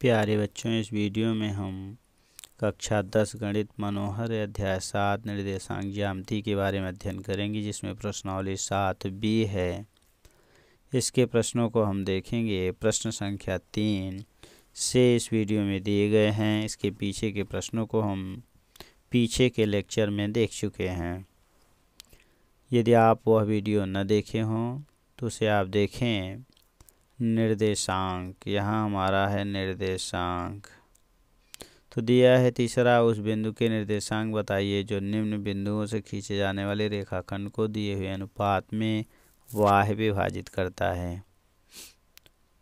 प्यारे बच्चों इस वीडियो में हम कक्षा दस गणित मनोहर अध्याय सात निर्देशांक ज्यामिति के बारे में अध्ययन करेंगे जिसमें प्रश्नावली सात बी है इसके प्रश्नों को हम देखेंगे प्रश्न संख्या तीन से इस वीडियो में दिए गए हैं इसके पीछे के प्रश्नों को हम पीछे के लेक्चर में देख चुके हैं यदि आप वह वीडियो न देखे हों तो उसे आप देखें निर्देशांक यहाँ हमारा है निर्देशांक तो दिया है तीसरा उस बिंदु के निर्देशांक बताइए जो निम्न बिंदुओं से खींचे जाने वाले रेखाखंड को दिए हुए अनुपात में वाह विभाजित करता है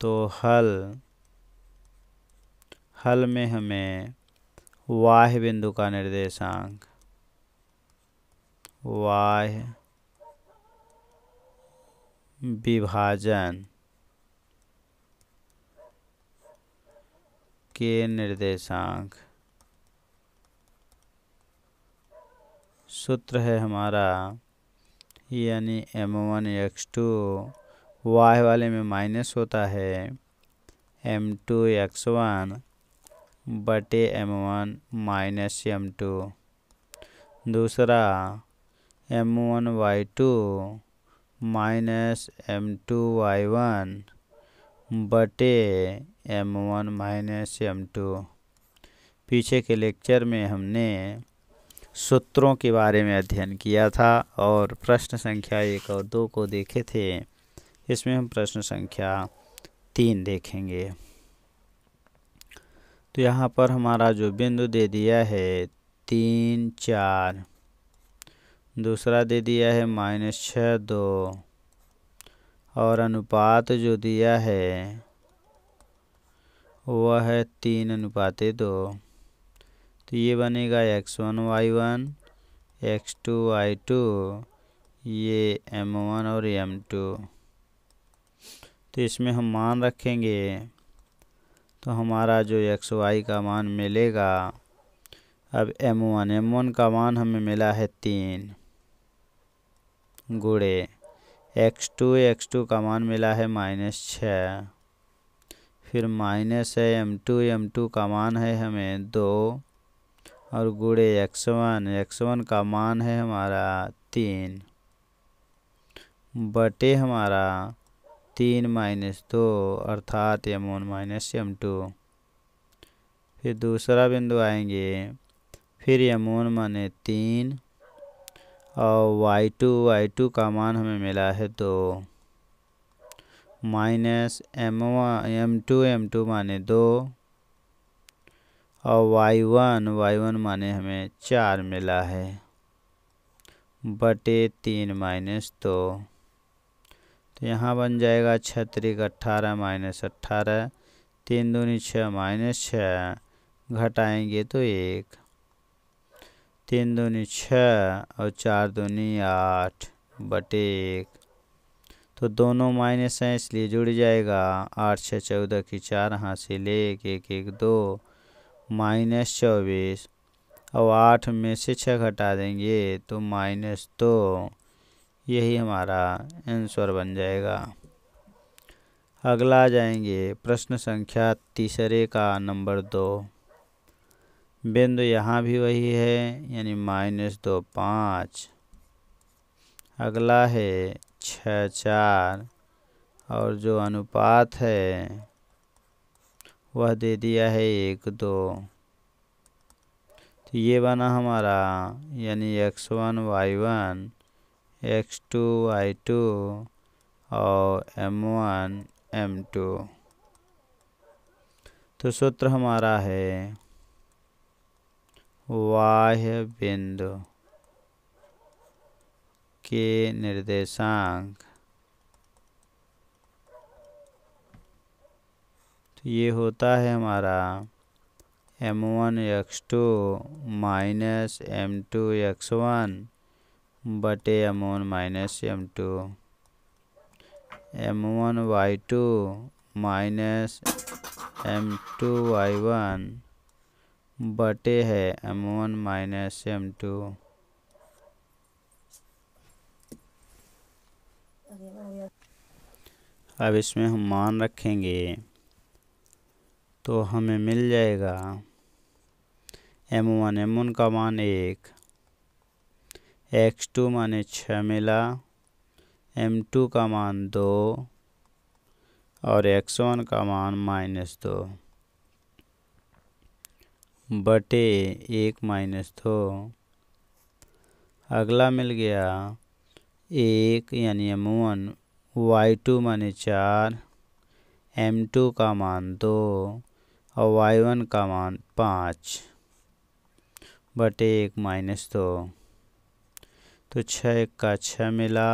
तो हल हल में हमें वाह बिंदु का निर्देशांक वाह विभाजन के निर्देशांक सूत्र है हमारा यानी M one X two Y वाले में माइनस होता है एम टू एक्स वन बटे M one minus M two दूसरा M one Y two minus M two Y one बटे M one minus M two पीछे के लेक्चर में हमने सूत्रों के बारे में अध्ययन किया था और प्रश्न संख्या एक और दो को देखे थे इसमें हम प्रश्न संख्या तीन देखेंगे तो यहाँ पर हमारा जो बिंदु दे दिया है तीन चार दूसरा दे दिया है माइनस छः दो और अनुपात जो दिया है वह है तीन अनुपात दो तो ये बनेगा X one Y one X two Y two ये एम वन और एम टू तो इसमें हम मान रखेंगे तो हमारा जो एक्स वाई का मान मिलेगा अब एम वन एम वन का मान हमें मिला है तीन गुड़े एक्स टू एक्स टू का मान मिला है माइनस छः फिर माइनस है एम टू एम टू का मान है हमें दो और गुड़े एक्स वन एक्स वन का मान है हमारा तीन बटे हमारा तीन माइनस दो अर्थात M one minus M two फिर दूसरा बिंदु आएंगे फिर वन माने तीन और वाई टू वाई टू का मान हमें मिला है दो minus M M two M two माने दो और वाई वन वाई वन माने हमें चार मिला है बटे तीन माइनस दो तो यहाँ बन जाएगा छत्रिक अट्ठारह माइनस अट्ठारह तीन दूनी छः माइनस छः घटाएंगे तो एक तीन दूनी छः और चार दूनी आठ बटे एक तो दोनों माइनस हैं इसलिए जुड़ जाएगा आठ छः चौदह की चार हाँ से ले एक एक एक दो माइनस चौबीस और आठ में से छः घटा देंगे तो माइनस दो यही हमारा आंसर बन जाएगा अगला जाएंगे प्रश्न संख्या तीसरे का नंबर दो बिंदु यहाँ भी वही है यानी माइनस दो पाँच अगला है छ चार और जो अनुपात है वह दे दिया है एक दो तो ये बना हमारा यानी X one Y one X two Y two और एम वन एम टू तो सूत्र हमारा है बाह्य बिंदु के निर्देशांक तो ये होता है हमारा M one X two minus M two X one बटे M one minus M two M one Y two minus M two Y one बटे है M one minus M two अब इसमें हम मान रखेंगे तो हमें मिल जाएगा एम वन एम वन का मान एक एक्स टू माने छः मिला एम टू का मान दो और एक्स वन का मान माइनस दो बटे एक माइनस दो अगला मिल गया एक यानी अमूमन वाई टू माने चार एम टू का मान दो और वाई वन का मान पाँच बटे एक माइनस दो तो छः एक का छः मिला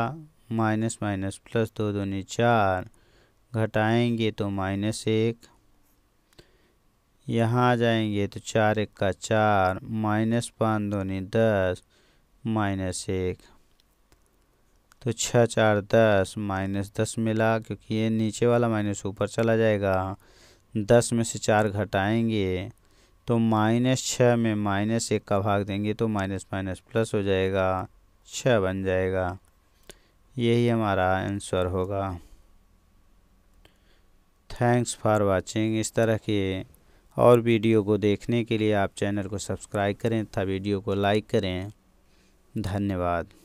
माइनस माइनस प्लस दो दूनी चार घटाएंगे तो माइनस एक यहाँ आ जाएंगे तो चार एक का चार माइनस पाँच दूनी दस माइनस एक तो छः चार दस माइनस दस मिला क्योंकि ये नीचे वाला माइनस ऊपर चला जाएगा दस में से चार घटाएंगे तो माइनस छः में माइनस एक का भाग देंगे तो माइनस माइनस प्लस हो जाएगा छः बन जाएगा यही हमारा आंसर होगा थैंक्स फॉर वाचिंग इस तरह के और वीडियो को देखने के लिए आप चैनल को सब्सक्राइब करें तथा वीडियो को लाइक करें धन्यवाद